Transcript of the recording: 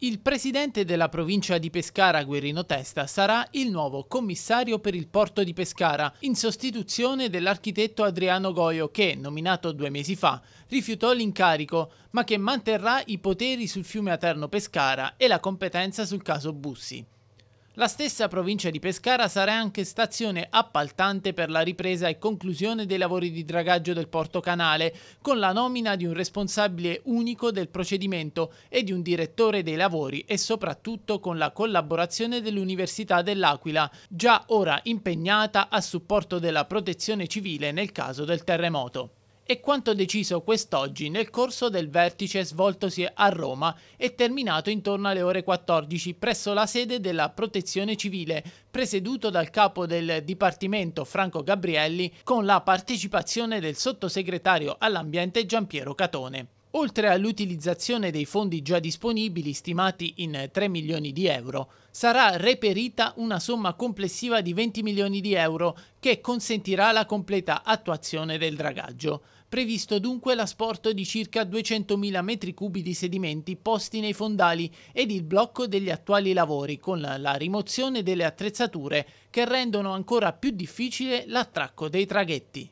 Il presidente della provincia di Pescara, Guerrino Testa, sarà il nuovo commissario per il porto di Pescara, in sostituzione dell'architetto Adriano Goio che, nominato due mesi fa, rifiutò l'incarico, ma che manterrà i poteri sul fiume Aterno Pescara e la competenza sul caso Bussi. La stessa provincia di Pescara sarà anche stazione appaltante per la ripresa e conclusione dei lavori di dragaggio del Porto Canale, con la nomina di un responsabile unico del procedimento e di un direttore dei lavori e soprattutto con la collaborazione dell'Università dell'Aquila, già ora impegnata a supporto della protezione civile nel caso del terremoto è quanto deciso quest'oggi nel corso del vertice svoltosi a Roma e terminato intorno alle ore 14 presso la sede della Protezione Civile, presieduto dal capo del Dipartimento Franco Gabrielli con la partecipazione del sottosegretario all'ambiente Giampiero Catone. Oltre all'utilizzazione dei fondi già disponibili, stimati in 3 milioni di euro, sarà reperita una somma complessiva di 20 milioni di euro che consentirà la completa attuazione del dragaggio. Previsto dunque l'asporto di circa 200.000 metri cubi di sedimenti posti nei fondali ed il blocco degli attuali lavori con la rimozione delle attrezzature che rendono ancora più difficile l'attracco dei traghetti.